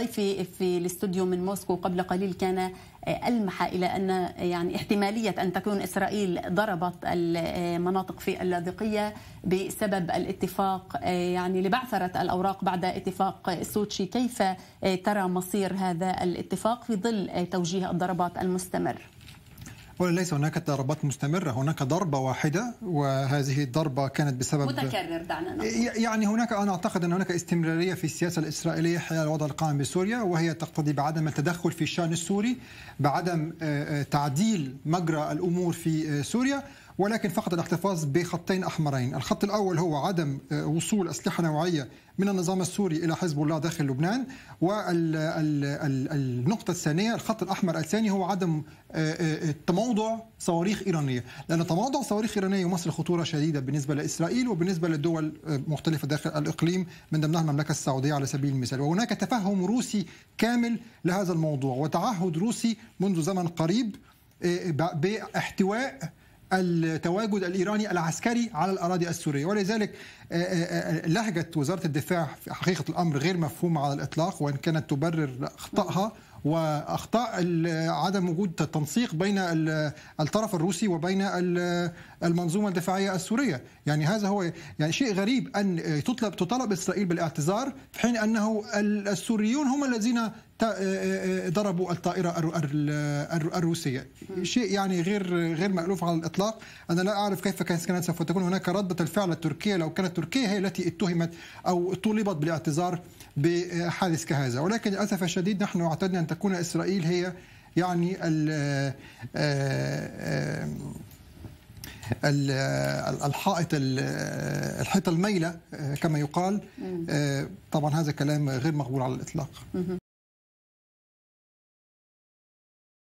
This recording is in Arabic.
ضيفي في الاستوديو من موسكو قبل قليل كان آه، ألمح إلى أن آه، يعني احتمالية أن تكون إسرائيل ضربت المناطق في اللاذقية بسبب الاتفاق آه، يعني لبعثرة الأوراق بعد اتفاق سوتشي كيف ترى مصير هذا الاتفاق في ظل توجيه الضربات المستمر؟ ليس هناك ضربات مستمرة هناك ضربة واحدة وهذه الضربة كانت بسبب متكرر دعنا نقول يعني هناك أنا أعتقد أن هناك استمرارية في السياسة الإسرائيلية حيال الوضع القائم بسوريا وهي تقتضي بعدم التدخل في الشأن السوري بعدم تعديل مجرى الأمور في سوريا ولكن فقط الاحتفاظ بخطين احمرين، الخط الاول هو عدم آه، وصول اسلحه نوعيه من النظام السوري الى حزب الله داخل لبنان، والنقطه الثانيه الخط الاحمر الثاني هو عدم آه، آه، تموضع صواريخ ايرانيه، لان تموضع صواريخ ايرانيه يمثل خطوره شديده بالنسبه لاسرائيل وبالنسبه للدول مختلفه داخل الاقليم من ضمنها المملكه السعوديه على سبيل المثال، وهناك تفهم روسي كامل لهذا الموضوع وتعهد روسي منذ زمن قريب باحتواء التواجد الإيراني العسكري على الأراضي السورية ولذلك آه، آه، آه، لهجة وزارة الدفاع في حقيقة الأمر غير مفهومة على الإطلاق وإن كانت تبرر أخطائها واخطاء عدم وجود تنسيق بين الطرف الروسي وبين المنظومه الدفاعيه السوريه، يعني هذا هو يعني شيء غريب ان تطلب تطالب اسرائيل بالاعتذار في حين انه السوريون هم الذين آه، آه، آه، ضربوا الطائرة الروسية شيء يعني غير غير مألوف على الإطلاق أنا لا أعرف كيف كانت سوف تكون هناك ردة الفعل التركية لو كانت تركيا هي التي اتهمت أو طلبت بالاعتذار بحادث كهذا ولكن للأسف الشديد نحن اعتدنا أن تكون إسرائيل هي يعني الحائط الحيطه الميله كما يقال طبعا هذا كلام غير مقبول على الاطلاق